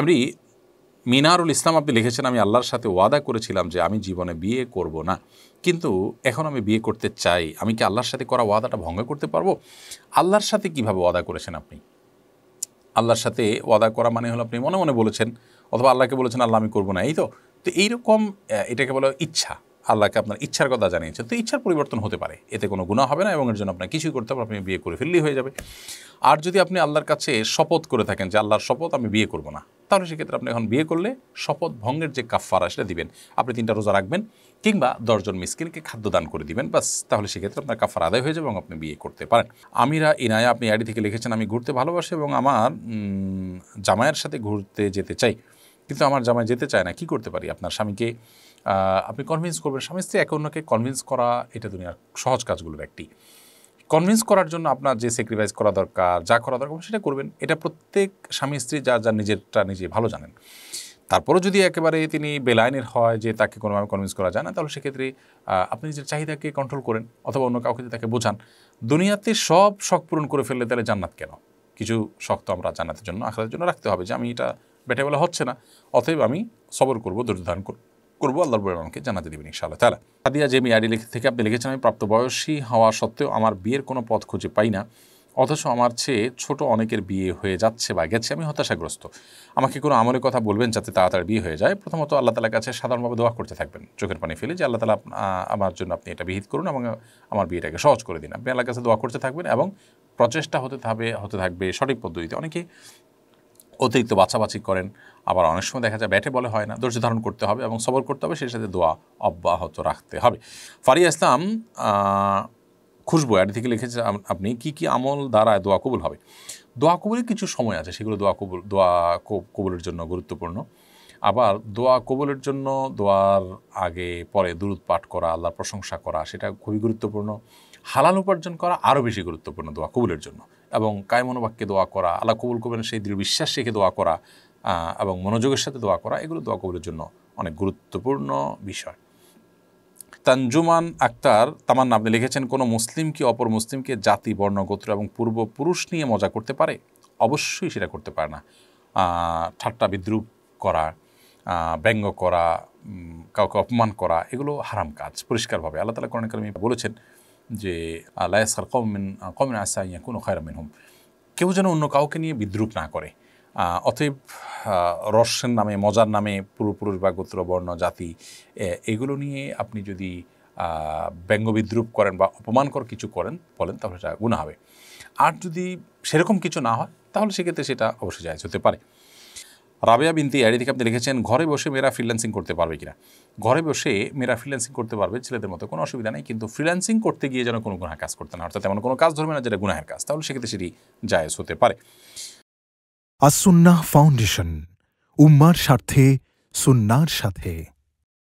এমনি মিনারুল ইসলাম আপনি লিখেছেন আমি আল্লাহর সাথে ওয়াদা করেছিলাম যে আমি জীবনে বিয়ে করব না কিন্তু এখন আমি বিয়ে করতে চাই আমি কি আল্লাহর সাথে করা ওয়াদাটা ভঙ্গ করতে পারবো আল্লাহর সাথে কিভাবে ওয়াদা করেছেন আপনি আল্লাহর সাথে ওয়াদা করা মানে হলো আপনি মনে মনে বলেছেন অথবা আল্লাহকে বলেছেন আল্লাহ আমি করবো না এই তো তো এইরকম এটাকে বলে ইচ্ছা আল্লাহকে আপনার ইচ্ছার কথা জানিয়েছে তো ইচ্ছার পরিবর্তন হতে পারে এতে কোনো গুণা হবে না এবং এর জন্য আপনার কিছুই করতে হবে আপনি বিয়ে করে ফেললেই হয়ে যাবে আর যদি আপনি আল্লাহর কাছে শপথ করে থাকেন যে আল্লাহর শপথ আমি বিয়ে করবো না তাহলে সেক্ষেত্রে আপনি এখন বিয়ে করলে শপথ ভঙ্গের যে কাফারা সেটা দিবেন আপনি তিনটা রোজা রাখবেন কিংবা দশজন মিসকিনকে খাদ্য দান করে দিবেন বাস তাহলে সেক্ষেত্রে আপনার কাফার আদায় হয়ে যাবে এবং আপনি বিয়ে করতে পারেন আমিরা ইনায়া আপনি আইডি থেকে লিখেছেন আমি ঘুরতে ভালোবাসি এবং আমার জামাইয়ের সাথে ঘুরতে যেতে চাই কিন্তু আমার জামাই যেতে চায় না কি করতে পারি আপনার স্বামীকে আপনি কনভিন্স করবেন স্বামী স্ত্রী একে অন্যকে কনভিন্স করা এটা দুনিয়ার সহজ কাজগুলোর একটি কনভিন্স করার জন্য আপনার যে স্যাক্রিফাইস করা দরকার যা করা দরকার সেটা করবেন এটা প্রত্যেক স্বামী স্ত্রী যা যা নিজেরটা নিজে ভালো জানেন তারপরেও যদি একেবারে তিনি বেলাইনের হয় যে তাকে কোনোভাবে কনভিন্স করা যায় না তাহলে সেক্ষেত্রে আপনি নিজের চাহিদাকে কন্ট্রোল করেন অথবা অন্য কাউকে তাকে বোঝান দুনিয়াতে সব শখ পূরণ করে ফেললে তাহলে জান্নাত কেন কিছু শখ তো আমরা জান্নাতের জন্য আখড়ার জন্য রাখতে হবে যে আমি এটা বলা হচ্ছে না অতএব আমি সবর করবো ধৈর্য ধারণ করবো করবো আল্লাহর বইয়ের আমাকে জানাতে দেবেন ইনশাআল্লাহ তাহলে সাদিয়া জেমি আইডি লিখে থেকে আপনি লিখেছেন আমি প্রাপ্তবয়সী হওয়া সত্ত্বেও আমার বিয়ের কোনো পথ খুঁজে পাই না অথচ আমার চেয়ে ছোট অনেকের বিয়ে হয়ে যাচ্ছে বা গেছে আমি হতাশাগ্রস্ত আমাকে কোনো আমলের কথা বলবেন যাতে তাড়াতাড়ি বিয়ে হয়ে যায় প্রথমত আল্লাহ তালার কাছে সাধারণভাবে দোয়া করতে থাকবেন চোখের পানি ফেলে যে আল্লাহ তালা আমার জন্য আপনি এটা বিহিত করুন এবং আমার বিয়েটাকে সহজ করে দিন আপনি আল্লাহর কাছে দোয়া করতে থাকবেন এবং প্রচেষ্টা হতে থাকবে হতে থাকবে সঠিক পদ্ধতিতে অনেকে অতিরিক্ত বাছাবাছি করেন আবার অনেক সময় দেখা যায় ব্যাটে বলে হয় না ধৈর্য ধারণ করতে হবে এবং সবর করতে হবে সেই সাথে দোয়া অব্যাহত রাখতে হবে ফারিয়া ইসলাম খুশবু আর থেকে লিখেছে আপনি কি কি আমল দ্বারায় দোয়া কবুল হবে দোয়া কবুলের কিছু সময় আছে সেগুলো দোয়া কবুল দোয়া কবুলের জন্য গুরুত্বপূর্ণ আবার দোয়া কবুলের জন্য দোয়ার আগে পরে দূরত পাঠ করা আল্লাহর প্রশংসা করা সেটা খুবই গুরুত্বপূর্ণ হালাল উপার্জন করা আরও বেশি গুরুত্বপূর্ণ দোয়া কবুলের জন্য এবং কায়মনোবাক্যে দোয়া করা আল্লাহ কবুল কবেন সেই দৃঢ় বিশ্বাস রেখে দোয়া করা এবং মনোযোগের সাথে দোয়া করা এগুলো দোয়া কবুলের জন্য অনেক গুরুত্বপূর্ণ বিষয় তঞ্জুমান আক্তার তামান্না আপনি লিখেছেন কোনো মুসলিম কি অপর মুসলিমকে জাতি বর্ণগোত্র এবং পূর্বপুরুষ নিয়ে মজা করতে পারে অবশ্যই সেটা করতে পারে না ঠাট্টা বিদ্রুপ করা ব্যঙ্গ করা কাউকে অপমান করা এগুলো হারাম কাজ পরিষ্কারভাবে আল্লাহ তালা করণকালী বলেছেন যে আল্লাহ সার কমেন কমিন আসা ইয়া কোনো খায়রা মিনহুম কেউ যেন অন্য কাউকে নিয়ে বিদ্রুপ না করে অতএব রসের নামে মজার নামে পূর্বপুরুষ বা গোত্র বর্ণ জাতি এগুলো নিয়ে আপনি যদি ব্যঙ্গ বিদ্রুপ করেন বা অপমানকর কিছু করেন বলেন তাহলে সেটা গুণা হবে আর যদি সেরকম কিছু না হয় তাহলে সেক্ষেত্রে সেটা অবশ্যই যায় হতে পারে রাবেয়া বিনতি আইডি থেকে আপনি লিখেছেন ঘরে বসে মেয়েরা ফ্রিল্যান্সিং করতে পারবে কিনা ঘরে বসে মেয়েরা ফ্রিল্যান্সিং করতে পারবে ছেলেদের মতো কোনো অসুবিধা নেই কিন্তু ফ্রিল্যান্সিং করতে গিয়ে যেন কোনো গুণা কাজ করতে না অর্থাৎ এমন কোনো কাজ ধরবে না যেটা গুণাহের কাজ তাহলে সেক্ষেত্রে সেটি জায়জ হতে পারে আসুন্না ফাউন্ডেশন উম্মার স্বার্থে সুন্নার সাথে